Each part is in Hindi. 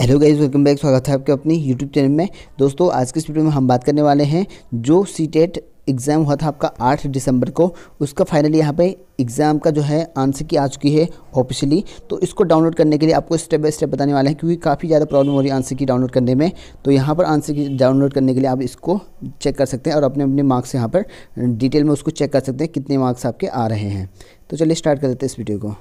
हेलो गाइज वेलकम बैक स्वागत है आपके अपनी यूट्यूब चैनल में दोस्तों आज के इस वीडियो में हम बात करने वाले हैं जो सी टेट एग्ज़ाम हुआ था आपका 8 दिसंबर को उसका फाइनल यहाँ पे एग्ज़ाम का जो है आंसर की आ चुकी है ऑफिशियली तो इसको डाउनलोड करने के लिए आपको स्टेप बाय स्टेप बताने वाले हैं क्योंकि काफ़ी ज़्यादा प्रॉब्लम हो रही है आंसर की डाउनलोड करने में तो यहाँ पर आंसर की डाउनलोड करने के लिए आप इसको चेक कर सकते हैं और अपने अपने मार्क्स यहाँ पर डिटेल में उसको चेक कर सकते हैं कितने मार्क्स आपके आ रहे हैं तो चलिए स्टार्ट कर देते हैं इस वीडियो को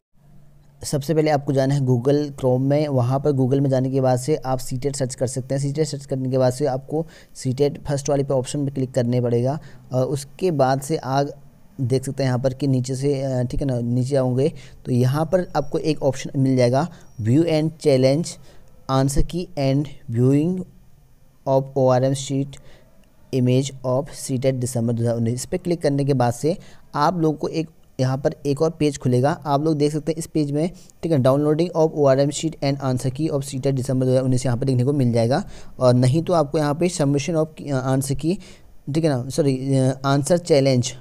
सबसे पहले आपको जाना है गूगल क्रोम में वहाँ पर गूगल में जाने के बाद से आप सी सर्च कर सकते हैं सी सर्च करने के बाद से आपको सी फर्स्ट वाले पे ऑप्शन पे क्लिक करने पड़ेगा और उसके बाद से आग देख सकते हैं यहाँ पर कि नीचे से ठीक है ना नीचे आओगे तो यहाँ पर आपको एक ऑप्शन मिल जाएगा view and challenge answer key and viewing of O R M sheet image of CTET दिसंबर दो इस पर क्लिक करने के बाद से आप लोगों को एक यहाँ पर एक और पेज खुलेगा आप लोग देख सकते हैं इस पेज में ठीक है downloading of O R M sheet and answer key of CTET दिसंबर दो हज़ार उन्नीस यहाँ पर देखने को मिल जाएगा और नहीं तो आपको यहाँ पे सबमिशन ऑफ आंसर की ठीक है ना sorry answer challenge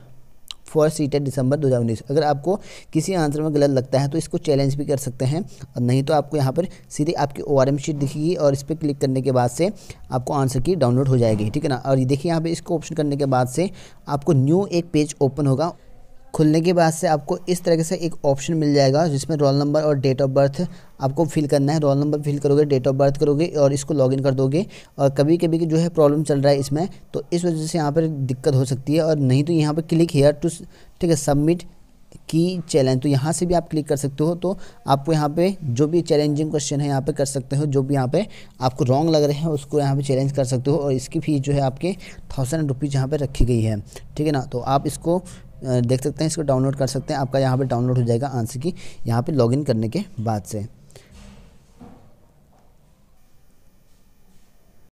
for CTET दिसंबर उन्नीस अगर आपको किसी आंसर में गलत लगता है तो इसको चैलेंज भी कर सकते हैं और नहीं तो आपको यहाँ पर सीधे आपकी ओ आर एम शीट दिखेगी और इस पर क्लिक करने के बाद से आपको आंसर की डाउनलोड हो जाएगी ठीक है ना और ये देखिए यहाँ पर इसको ऑप्शन करने के बाद से आपको न्यू एक पेज ओपन होगा खुलने के बाद से आपको इस तरीके से एक ऑप्शन मिल जाएगा जिसमें रोल नंबर और डेट ऑफ बर्थ आपको फिल करना है रोल नंबर फिल करोगे डेट ऑफ बर्थ करोगे और इसको लॉगिन कर दोगे और कभी कभी की जो है प्रॉब्लम चल रहा है इसमें तो इस वजह से यहाँ पर दिक्कत हो सकती है और नहीं तो यहाँ पर क्लिक हेयर टू ठीक है सबमिट की चैलेंज तो यहाँ से भी आप क्लिक कर सकते हो तो आपको यहाँ पे जो भी चैलेंजिंग क्वेश्चन है यहाँ पे कर सकते हो जो भी यहाँ पे आपको रॉन्ग लग रहे हैं उसको यहाँ पे चैलेंज कर सकते हो और इसकी फ़ीस जो है आपके थाउजेंड रुपीज़ यहाँ पे रखी गई है ठीक है ना तो आप इसको देख सकते हैं इसको डाउनलोड कर सकते हैं आपका यहाँ पे डाउनलोड हो जाएगा आंसर की यहाँ पे लॉगिन करने के बाद से